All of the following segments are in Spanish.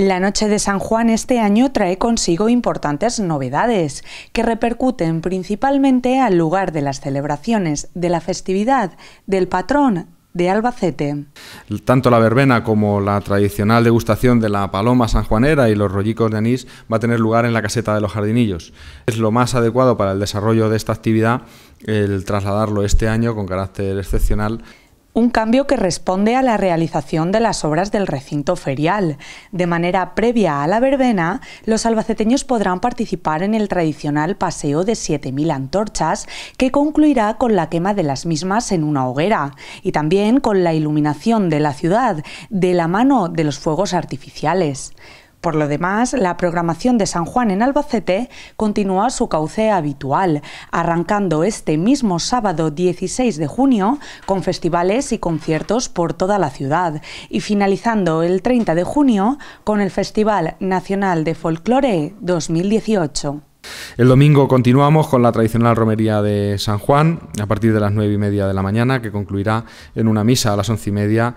La noche de San Juan este año trae consigo importantes novedades que repercuten principalmente al lugar de las celebraciones de la festividad del patrón de Albacete. Tanto la verbena como la tradicional degustación de la paloma sanjuanera y los rollicos de anís va a tener lugar en la caseta de los jardinillos. Es lo más adecuado para el desarrollo de esta actividad el trasladarlo este año con carácter excepcional un cambio que responde a la realización de las obras del recinto ferial. De manera previa a la verbena, los albaceteños podrán participar en el tradicional paseo de 7.000 antorchas, que concluirá con la quema de las mismas en una hoguera, y también con la iluminación de la ciudad de la mano de los fuegos artificiales. Por lo demás, la programación de San Juan en Albacete continúa su cauce habitual, arrancando este mismo sábado 16 de junio con festivales y conciertos por toda la ciudad y finalizando el 30 de junio con el Festival Nacional de Folclore 2018. El domingo continuamos con la tradicional romería de San Juan a partir de las nueve y media de la mañana, que concluirá en una misa a las once y media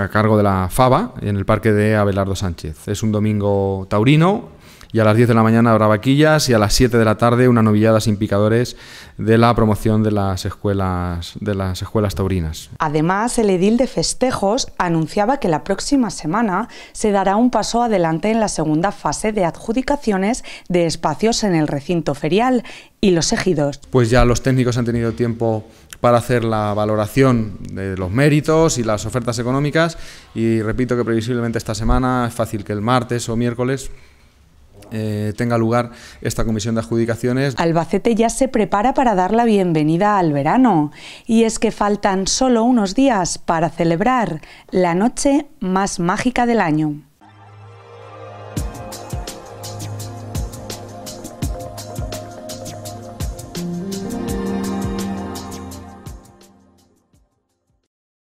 a cargo de la FABA en el Parque de Abelardo Sánchez. Es un domingo taurino y a las 10 de la mañana habrá vaquillas y a las 7 de la tarde una novillada sin picadores de la promoción de las escuelas, de las escuelas taurinas. Además, el edil de festejos anunciaba que la próxima semana se dará un paso adelante en la segunda fase de adjudicaciones de espacios en el recinto ferial y los ejidos. Pues ya los técnicos han tenido tiempo para hacer la valoración de los méritos y las ofertas económicas y repito que previsiblemente esta semana es fácil que el martes o miércoles eh, tenga lugar esta comisión de adjudicaciones. Albacete ya se prepara para dar la bienvenida al verano y es que faltan solo unos días para celebrar la noche más mágica del año.